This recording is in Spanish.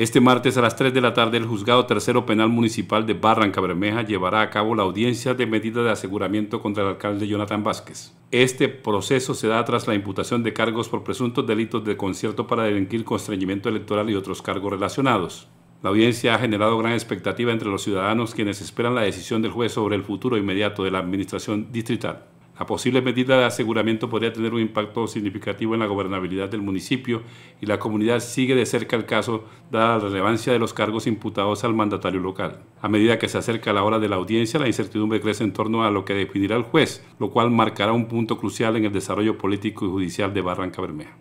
Este martes a las 3 de la tarde, el Juzgado Tercero Penal Municipal de Barranca Bermeja llevará a cabo la audiencia de medidas de aseguramiento contra el alcalde Jonathan Vázquez. Este proceso se da tras la imputación de cargos por presuntos delitos de concierto para delinquir constreñimiento electoral y otros cargos relacionados. La audiencia ha generado gran expectativa entre los ciudadanos quienes esperan la decisión del juez sobre el futuro inmediato de la administración distrital. La posible medida de aseguramiento podría tener un impacto significativo en la gobernabilidad del municipio y la comunidad sigue de cerca el caso dada la relevancia de los cargos imputados al mandatario local. A medida que se acerca la hora de la audiencia, la incertidumbre crece en torno a lo que definirá el juez, lo cual marcará un punto crucial en el desarrollo político y judicial de Barranca Bermeja.